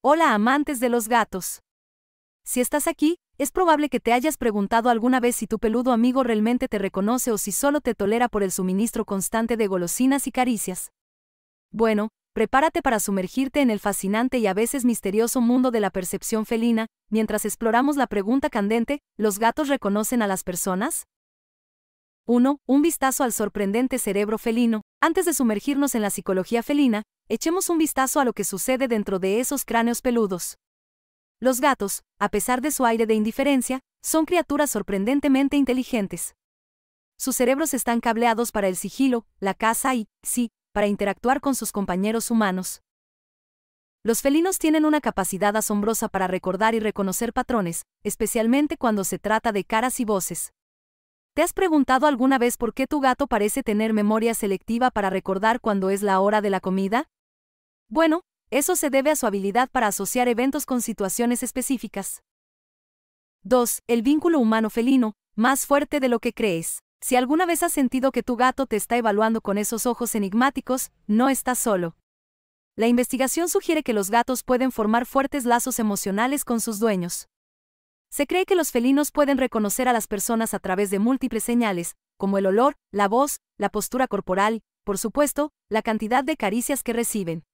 Hola amantes de los gatos. Si estás aquí, es probable que te hayas preguntado alguna vez si tu peludo amigo realmente te reconoce o si solo te tolera por el suministro constante de golosinas y caricias. Bueno, prepárate para sumergirte en el fascinante y a veces misterioso mundo de la percepción felina, mientras exploramos la pregunta candente, ¿los gatos reconocen a las personas? 1. Un vistazo al sorprendente cerebro felino. Antes de sumergirnos en la psicología felina, echemos un vistazo a lo que sucede dentro de esos cráneos peludos. Los gatos, a pesar de su aire de indiferencia, son criaturas sorprendentemente inteligentes. Sus cerebros están cableados para el sigilo, la caza y, sí, para interactuar con sus compañeros humanos. Los felinos tienen una capacidad asombrosa para recordar y reconocer patrones, especialmente cuando se trata de caras y voces. ¿Te has preguntado alguna vez por qué tu gato parece tener memoria selectiva para recordar cuando es la hora de la comida? Bueno, eso se debe a su habilidad para asociar eventos con situaciones específicas. 2. El vínculo humano-felino, más fuerte de lo que crees. Si alguna vez has sentido que tu gato te está evaluando con esos ojos enigmáticos, no estás solo. La investigación sugiere que los gatos pueden formar fuertes lazos emocionales con sus dueños. Se cree que los felinos pueden reconocer a las personas a través de múltiples señales, como el olor, la voz, la postura corporal, por supuesto, la cantidad de caricias que reciben.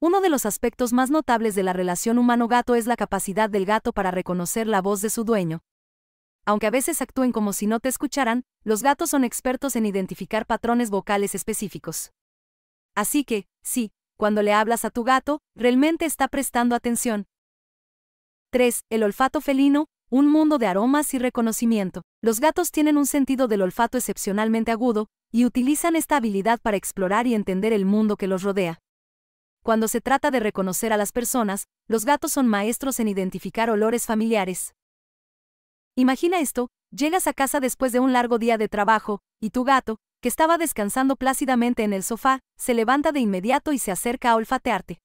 Uno de los aspectos más notables de la relación humano-gato es la capacidad del gato para reconocer la voz de su dueño. Aunque a veces actúen como si no te escucharan, los gatos son expertos en identificar patrones vocales específicos. Así que, sí, cuando le hablas a tu gato, realmente está prestando atención, 3. El olfato felino, un mundo de aromas y reconocimiento. Los gatos tienen un sentido del olfato excepcionalmente agudo, y utilizan esta habilidad para explorar y entender el mundo que los rodea. Cuando se trata de reconocer a las personas, los gatos son maestros en identificar olores familiares. Imagina esto, llegas a casa después de un largo día de trabajo, y tu gato, que estaba descansando plácidamente en el sofá, se levanta de inmediato y se acerca a olfatearte.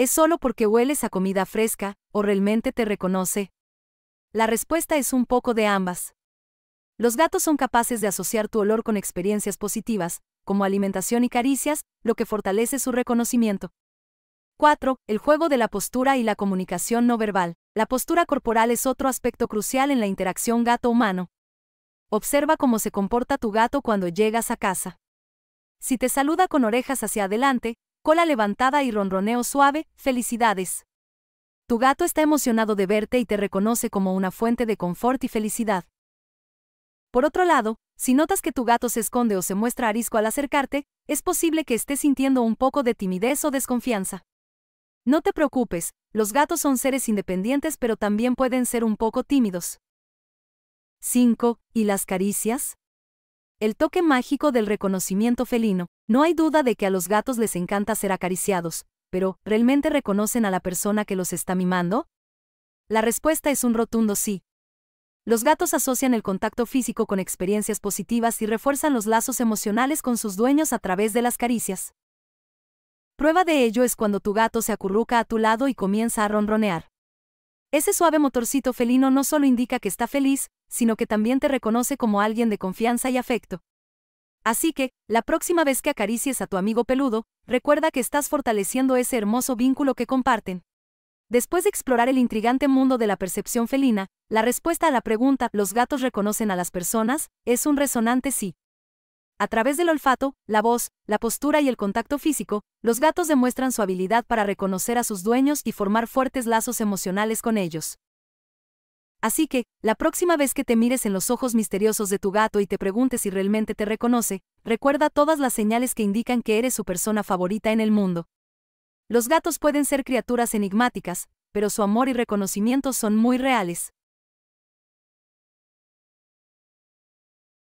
¿Es solo porque hueles a comida fresca o realmente te reconoce? La respuesta es un poco de ambas. Los gatos son capaces de asociar tu olor con experiencias positivas, como alimentación y caricias, lo que fortalece su reconocimiento. 4. El juego de la postura y la comunicación no verbal. La postura corporal es otro aspecto crucial en la interacción gato-humano. Observa cómo se comporta tu gato cuando llegas a casa. Si te saluda con orejas hacia adelante, cola levantada y ronroneo suave, felicidades. Tu gato está emocionado de verte y te reconoce como una fuente de confort y felicidad. Por otro lado, si notas que tu gato se esconde o se muestra arisco al acercarte, es posible que esté sintiendo un poco de timidez o desconfianza. No te preocupes, los gatos son seres independientes pero también pueden ser un poco tímidos. 5. ¿Y las caricias? el toque mágico del reconocimiento felino. No hay duda de que a los gatos les encanta ser acariciados, pero ¿realmente reconocen a la persona que los está mimando? La respuesta es un rotundo sí. Los gatos asocian el contacto físico con experiencias positivas y refuerzan los lazos emocionales con sus dueños a través de las caricias. Prueba de ello es cuando tu gato se acurruca a tu lado y comienza a ronronear. Ese suave motorcito felino no solo indica que está feliz, sino que también te reconoce como alguien de confianza y afecto. Así que, la próxima vez que acaricies a tu amigo peludo, recuerda que estás fortaleciendo ese hermoso vínculo que comparten. Después de explorar el intrigante mundo de la percepción felina, la respuesta a la pregunta ¿los gatos reconocen a las personas? es un resonante sí. A través del olfato, la voz, la postura y el contacto físico, los gatos demuestran su habilidad para reconocer a sus dueños y formar fuertes lazos emocionales con ellos. Así que, la próxima vez que te mires en los ojos misteriosos de tu gato y te preguntes si realmente te reconoce, recuerda todas las señales que indican que eres su persona favorita en el mundo. Los gatos pueden ser criaturas enigmáticas, pero su amor y reconocimiento son muy reales.